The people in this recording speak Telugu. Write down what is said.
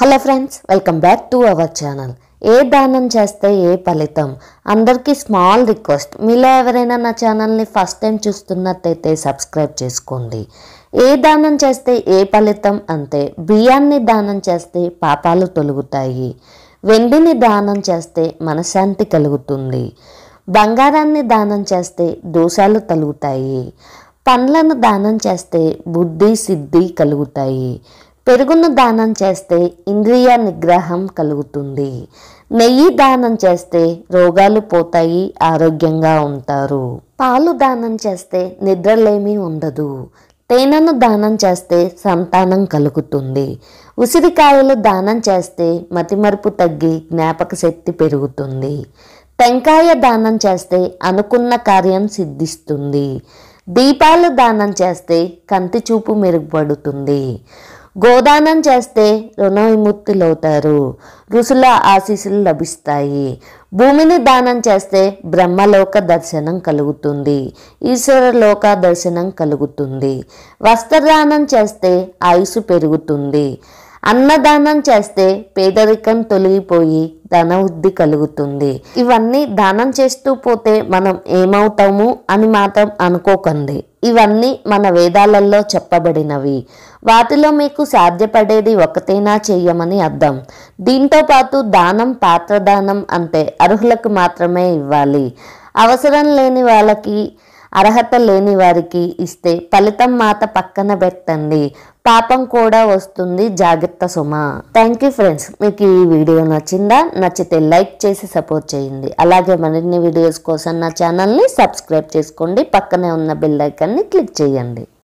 hello friends welcome back to our channel ఏ దానం చేస్తే ఏ ఫలితం అందరికీ స్మాల్ రిక్వెస్ట్ మీలో ఎవరైనా నా ఛానల్ని ఫస్ట్ టైం చూస్తున్నట్టయితే సబ్స్క్రైబ్ చేసుకోండి ఏ దానం చేస్తే ఏ ఫలితం అంటే బియ్యాన్ని దానం చేస్తే పాపాలు తొలుగుతాయి వెండిని దానం చేస్తే మనశాంతి కలుగుతుంది బంగారాన్ని దానం చేస్తే దోషాలు తొలుగుతాయి పండ్లను దానం చేస్తే బుద్ధి సిద్ధి కలుగుతాయి పెరుగును దానం చేస్తే ఇంద్రియ నిగ్రహం కలుగుతుంది నెయ్యి దానం చేస్తే రోగాలు పోతాయి ఆరోగ్యంగా ఉంటారు పాలు దానం చేస్తే నిద్రలేమీ ఉండదు తేనెను దానం చేస్తే సంతానం కలుగుతుంది ఉసిరికాయలు దానం చేస్తే మతిమరుపు తగ్గి జ్ఞాపక శక్తి పెరుగుతుంది టెంకాయ దానం చేస్తే అనుకున్న కార్యం సిద్ధిస్తుంది దీపాలు దానం చేస్తే కంటి చూపు మెరుగుపడుతుంది గోదానం చేస్తే విముక్తులవుతారు ఋషుల ఆశీస్సులు లభిస్తాయి భూమిని దానం చేస్తే బ్రహ్మలోక దర్శనం కలుగుతుంది ఈశ్వరలోక దర్శనం కలుగుతుంది వస్త్రదానం చేస్తే ఆయుసు పెరుగుతుంది అన్నదానం చేస్తే పేదరికం తొలగిపోయి ధనవృద్ధి కలుగుతుంది ఇవన్నీ దానం చేస్తూ పోతే మనం ఏమవుతాము అని మాత్రం అనుకోకండి ఇవన్నీ మన వేదాలలో చెప్పబడినవి వాటిలో మీకు సాధ్యపడేది ఒకటైనా చేయమని అర్థం దీంతో పాటు దానం పాత్రదానం అంటే అర్హులకు మాత్రమే ఇవ్వాలి అవసరం లేని వాళ్ళకి అర్హత లేని వారికి ఇస్తే ఫలితం మాత పక్కన పెట్టండి పాపం కూడా వస్తుంది జాగ్రత్త సుమ థ్యాంక్ యూ ఫ్రెండ్స్ మీకు ఈ వీడియో నచ్చిందా నచ్చితే లైక్ చేసి సపోర్ట్ చేయండి అలాగే మరిన్ని వీడియోస్ కోసం నా ఛానల్ని సబ్స్క్రైబ్ చేసుకోండి పక్కనే ఉన్న బెల్లైకాన్ని క్లిక్ చేయండి